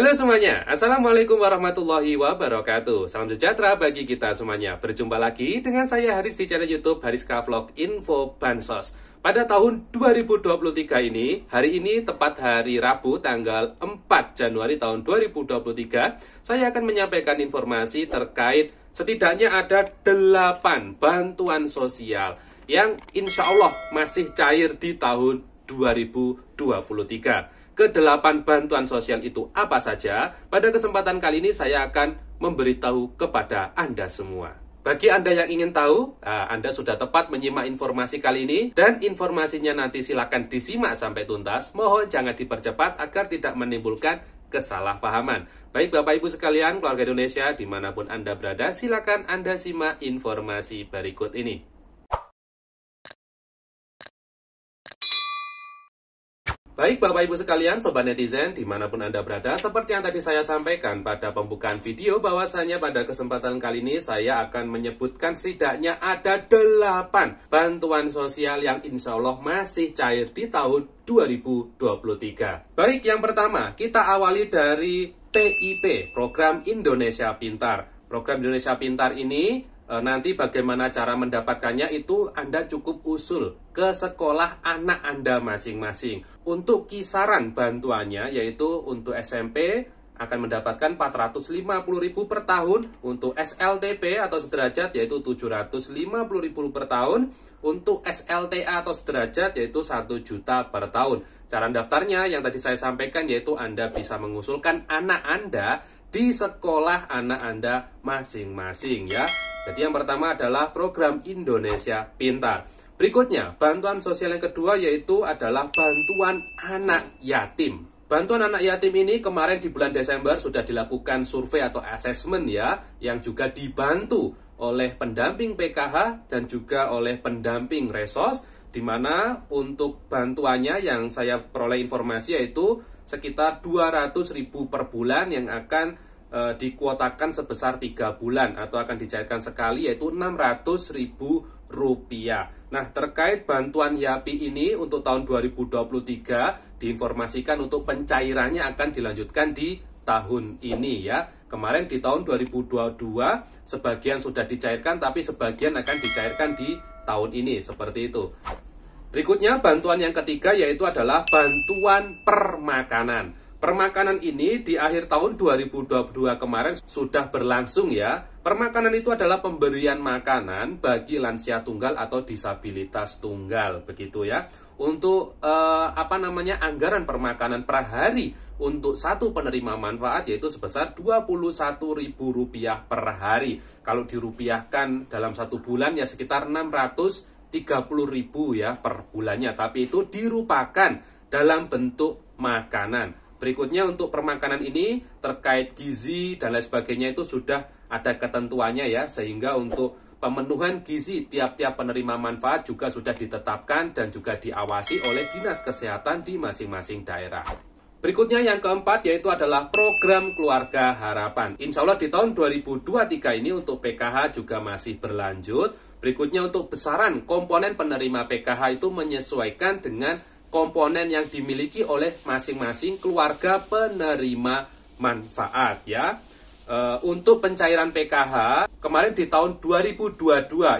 Halo semuanya, Assalamualaikum warahmatullahi wabarakatuh Salam sejahtera bagi kita semuanya Berjumpa lagi dengan saya Haris di channel Youtube Haris Vlog Info Bansos Pada tahun 2023 ini, hari ini tepat hari Rabu tanggal 4 Januari tahun 2023 Saya akan menyampaikan informasi terkait setidaknya ada 8 bantuan sosial Yang insya Allah masih cair di tahun 2023 ke-8 bantuan sosial itu apa saja, pada kesempatan kali ini saya akan memberitahu kepada Anda semua. Bagi Anda yang ingin tahu, ah, Anda sudah tepat menyimak informasi kali ini dan informasinya nanti silakan disimak sampai tuntas. Mohon jangan dipercepat agar tidak menimbulkan kesalahpahaman. Baik Bapak Ibu sekalian, keluarga Indonesia dimanapun Anda berada, silakan Anda simak informasi berikut ini. Baik Bapak Ibu sekalian, Sobat Netizen, dimanapun Anda berada, seperti yang tadi saya sampaikan pada pembukaan video, bahwasanya pada kesempatan kali ini saya akan menyebutkan setidaknya ada 8 bantuan sosial yang insya Allah masih cair di tahun 2023. Baik, yang pertama, kita awali dari TIP, Program Indonesia Pintar. Program Indonesia Pintar ini Eh, nanti bagaimana cara mendapatkannya itu Anda cukup usul ke sekolah anak Anda masing-masing. Untuk kisaran bantuannya yaitu untuk SMP akan mendapatkan 450.000 per tahun, untuk SLTP atau sederajat yaitu 750.000 per tahun, untuk SLTA atau sederajat yaitu 1 juta per tahun. Cara daftarnya yang tadi saya sampaikan yaitu Anda bisa mengusulkan anak Anda di sekolah anak Anda masing-masing ya. Jadi yang pertama adalah program Indonesia Pintar. Berikutnya, bantuan sosial yang kedua yaitu adalah bantuan anak yatim. Bantuan anak yatim ini kemarin di bulan Desember sudah dilakukan survei atau assessment ya, yang juga dibantu oleh pendamping PKH dan juga oleh pendamping resos di mana untuk bantuannya yang saya peroleh informasi yaitu sekitar 200 ribu per bulan yang akan e, dikuotakan sebesar 3 bulan atau akan dicairkan sekali yaitu 600 ribu rupiah. Nah, terkait bantuan YAPI ini untuk tahun 2023 diinformasikan untuk pencairannya akan dilanjutkan di tahun ini ya. Kemarin di tahun 2022 sebagian sudah dicairkan tapi sebagian akan dicairkan di tahun ini seperti itu. Berikutnya bantuan yang ketiga yaitu adalah bantuan permakanan. Permakanan ini di akhir tahun 2022 kemarin sudah berlangsung ya. Permakanan itu adalah pemberian makanan bagi lansia tunggal atau disabilitas tunggal begitu ya. Untuk eh, apa namanya anggaran permakanan per hari untuk satu penerima manfaat yaitu sebesar Rp21.000 per hari. Kalau dirupiahkan dalam satu bulan ya sekitar 600 30.000 ya per bulannya tapi itu dirupakan dalam bentuk makanan. Berikutnya untuk permakanan ini terkait gizi dan lain sebagainya itu sudah ada ketentuannya ya sehingga untuk pemenuhan gizi tiap-tiap penerima manfaat juga sudah ditetapkan dan juga diawasi oleh Dinas Kesehatan di masing-masing daerah. Berikutnya yang keempat yaitu adalah program keluarga harapan. Insya Allah di tahun 2023 ini untuk PKH juga masih berlanjut. Berikutnya untuk besaran komponen penerima PKH itu menyesuaikan dengan komponen yang dimiliki oleh masing-masing keluarga penerima manfaat ya. E, untuk pencairan PKH kemarin di tahun 2022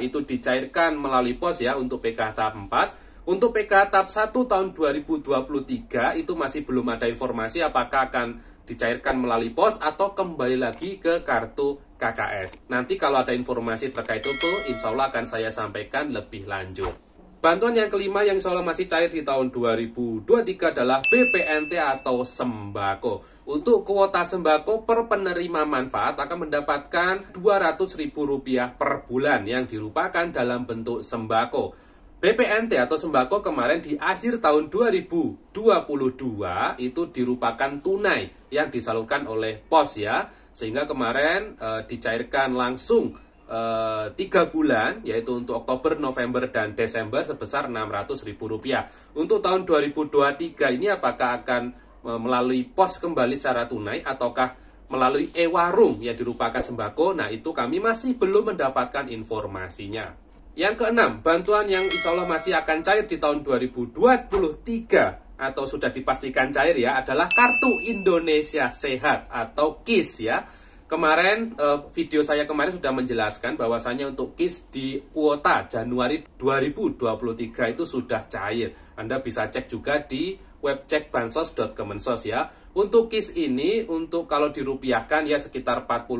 itu dicairkan melalui pos ya untuk PKH tahap 4 untuk PK tahap 1 tahun 2023 itu masih belum ada informasi apakah akan dicairkan melalui pos atau kembali lagi ke kartu KKS. Nanti kalau ada informasi terkait itu, insya Allah akan saya sampaikan lebih lanjut. Bantuan yang kelima yang insya Allah masih cair di tahun 2023 adalah BPNT atau sembako. Untuk kuota sembako per penerima manfaat akan mendapatkan Rp200.000 per bulan yang dirupakan dalam bentuk sembako. BPNT atau sembako kemarin di akhir tahun 2022 itu dirupakan tunai yang disalurkan oleh pos ya sehingga kemarin e, dicairkan langsung eh, tiga bulan yaitu untuk Oktober, November dan Desember sebesar Rp600.000. Untuk tahun 2023 ini apakah akan eh, melalui pos kembali secara tunai ataukah melalui e-warung yang dirupakan sembako? Nah, itu kami masih belum mendapatkan informasinya. Yang keenam, bantuan yang insya Allah masih akan cair di tahun 2023 atau sudah dipastikan cair ya adalah kartu Indonesia Sehat atau KIS ya. Kemarin eh, video saya kemarin sudah menjelaskan bahwasannya untuk KIS di kuota Januari 2023 itu sudah cair. Anda bisa cek juga di web cek bansos.kemensos ya. Untuk KIS ini untuk kalau dirupiahkan ya sekitar 45.000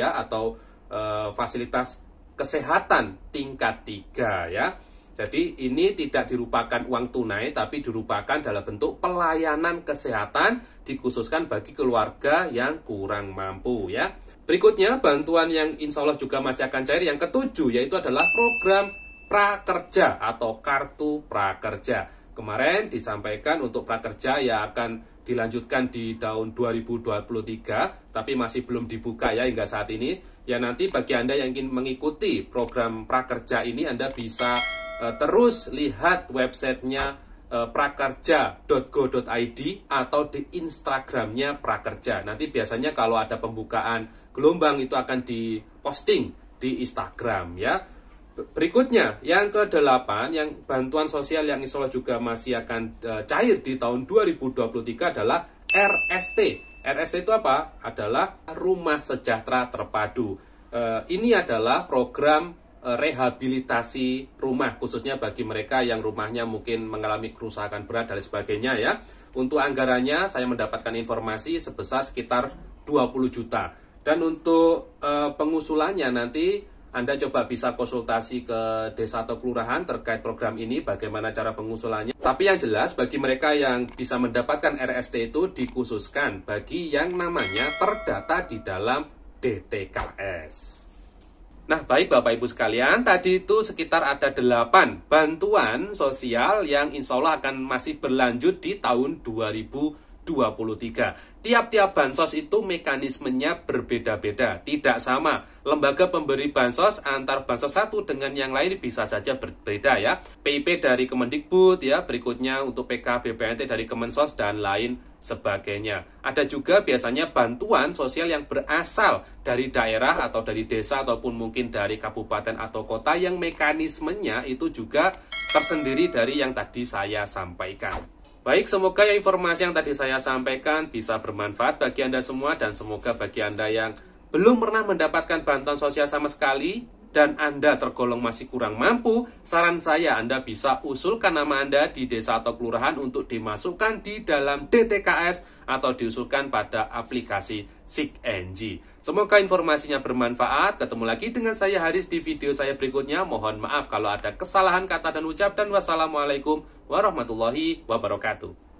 ya atau eh, fasilitas kesehatan tingkat 3 ya. Jadi ini tidak dirupakan uang tunai tapi dirupakan dalam bentuk pelayanan kesehatan dikhususkan bagi keluarga yang kurang mampu ya. Berikutnya bantuan yang insya Allah juga masih akan cair yang ketujuh yaitu adalah program prakerja atau kartu prakerja. Kemarin disampaikan untuk prakerja yang akan dilanjutkan di tahun 2023 tapi masih belum dibuka ya hingga saat ini. Ya nanti bagi Anda yang ingin mengikuti program prakerja ini Anda bisa uh, terus lihat websitenya uh, eh, prakerja.go.id atau di Instagramnya Prakerja. Nanti biasanya kalau ada pembukaan gelombang itu akan diposting di Instagram ya. Berikutnya, yang ke-8 yang bantuan sosial yang insya Allah juga masih akan eh, cair di tahun 2023 adalah RST. RST itu apa? Adalah Rumah Sejahtera Terpadu. Eh, ini adalah program eh, rehabilitasi rumah khususnya bagi mereka yang rumahnya mungkin mengalami kerusakan berat dan sebagainya ya. Untuk anggarannya saya mendapatkan informasi sebesar sekitar 20 juta. Dan untuk pengusulannya nanti anda coba bisa konsultasi ke desa atau kelurahan terkait program ini, bagaimana cara pengusulannya. Tapi yang jelas, bagi mereka yang bisa mendapatkan RST itu dikhususkan bagi yang namanya terdata di dalam DTKS. Nah baik Bapak Ibu sekalian, tadi itu sekitar ada 8 bantuan sosial yang insya Allah akan masih berlanjut di tahun 2020. 2023. Tiap-tiap bansos itu mekanismenya berbeda-beda, tidak sama. Lembaga pemberi bansos antar bansos satu dengan yang lain bisa saja berbeda ya. PIP dari Kemendikbud ya, berikutnya untuk PK BPNT dari Kemensos dan lain sebagainya. Ada juga biasanya bantuan sosial yang berasal dari daerah atau dari desa ataupun mungkin dari kabupaten atau kota yang mekanismenya itu juga tersendiri dari yang tadi saya sampaikan. Baik, semoga ya informasi yang tadi saya sampaikan bisa bermanfaat bagi Anda semua dan semoga bagi Anda yang belum pernah mendapatkan bantuan sosial sama sekali dan Anda tergolong masih kurang mampu, saran saya Anda bisa usulkan nama Anda di desa atau kelurahan untuk dimasukkan di dalam DTKS atau diusulkan pada aplikasi NG. Semoga informasinya bermanfaat. Ketemu lagi dengan saya Haris di video saya berikutnya. Mohon maaf kalau ada kesalahan kata dan ucap dan wassalamualaikum warahmatullahi wabarakatuh.